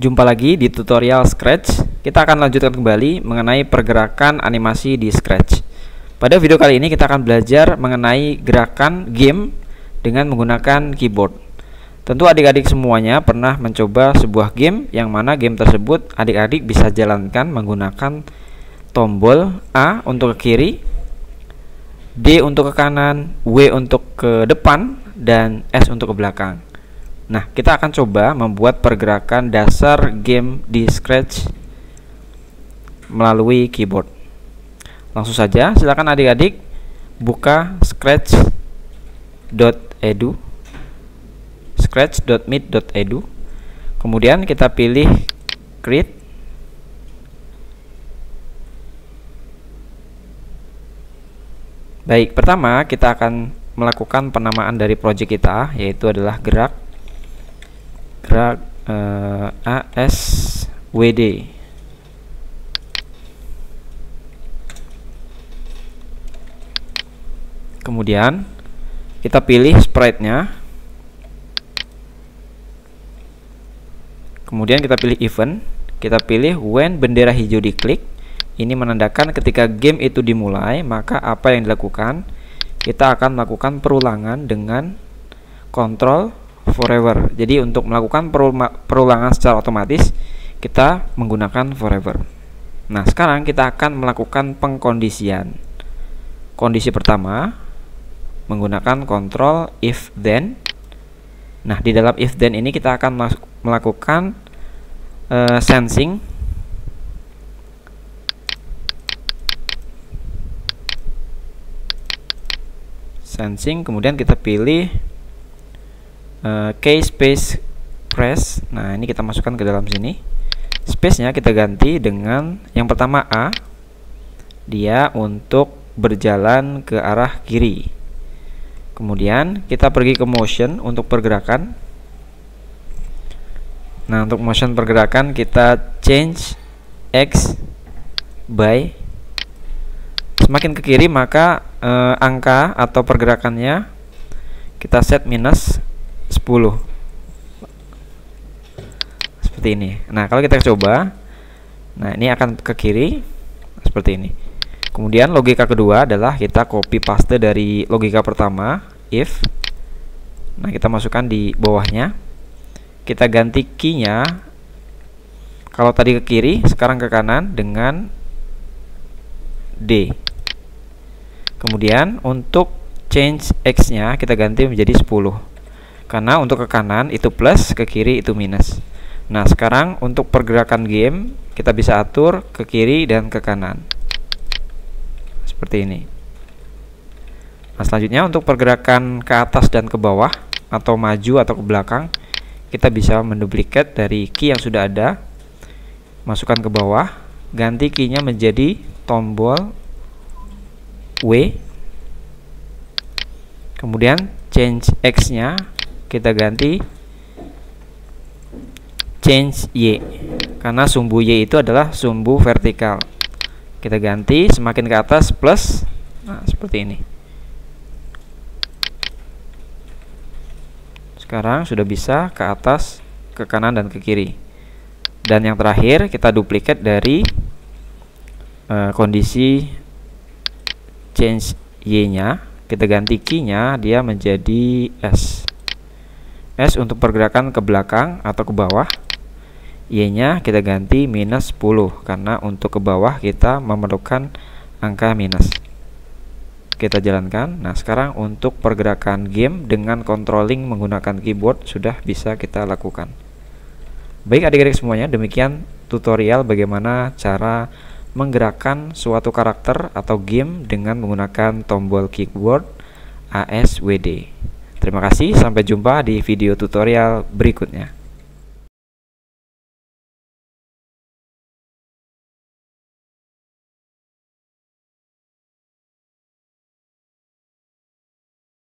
Jumpa lagi di tutorial Scratch. Kita akan lanjutkan kembali mengenai pergerakan animasi di Scratch. Pada video kali ini kita akan belajar mengenai gerakan game dengan menggunakan keyboard. Tentu adik-adik semuanya pernah mencoba sebuah game yang mana game tersebut adik-adik bisa jalankan menggunakan tombol A untuk ke kiri, D untuk ke kanan, W untuk ke depan, dan S untuk ke belakang. Nah, kita akan coba membuat pergerakan dasar game di Scratch melalui keyboard. Langsung saja, silakan adik-adik buka scratch.edu scratch.meet.edu. Kemudian kita pilih create Baik, pertama kita akan melakukan penamaan dari project kita yaitu adalah gerak gerak uh, eh, ASWD kemudian kita pilih sprite-nya kemudian kita pilih event kita pilih when bendera hijau diklik ini menandakan ketika game itu dimulai maka apa yang dilakukan kita akan melakukan perulangan dengan kontrol forever jadi untuk melakukan perulangan secara otomatis kita menggunakan forever nah sekarang kita akan melakukan pengkondisian kondisi pertama menggunakan kontrol if then nah di dalam if then ini kita akan melakukan uh, sensing sensing kemudian kita pilih uh, K space press nah ini kita masukkan ke dalam sini space-nya kita ganti dengan yang pertama A dia untuk berjalan ke arah kiri kemudian kita pergi ke motion untuk pergerakan nah untuk motion pergerakan kita change X by semakin ke kiri maka eh, angka atau pergerakannya kita set minus seperti ini nah kalau kita coba nah ini akan ke kiri seperti ini kemudian logika kedua adalah kita copy paste dari logika pertama if nah kita masukkan di bawahnya kita ganti key-nya kalau tadi ke kiri sekarang ke kanan dengan D kemudian untuk change X nya kita ganti menjadi 10 karena untuk ke kanan itu plus ke kiri itu minus nah sekarang untuk pergerakan game kita bisa atur ke kiri dan ke kanan seperti ini nah selanjutnya untuk pergerakan ke atas dan ke bawah atau maju atau ke belakang kita bisa menduplikat dari key yang sudah ada masukkan ke bawah ganti key-nya menjadi tombol W kemudian change X nya kita ganti change y karena sumbu y itu adalah sumbu vertikal kita ganti semakin ke atas plus nah seperti ini sekarang sudah bisa ke atas ke kanan dan ke kiri dan yang terakhir kita duplikat dari uh, kondisi change y nya kita ganti key nya dia menjadi s S untuk pergerakan ke belakang atau ke bawah. Y-nya kita ganti minus 10 karena untuk ke bawah kita memerlukan angka minus. Kita jalankan. Nah, sekarang untuk pergerakan game dengan controlling menggunakan keyboard sudah bisa kita lakukan. Baik adik-adik semuanya, demikian tutorial bagaimana cara menggerakkan suatu karakter atau game dengan menggunakan tombol keyboard ASWD. Terima kasih, sampai jumpa di video tutorial berikutnya.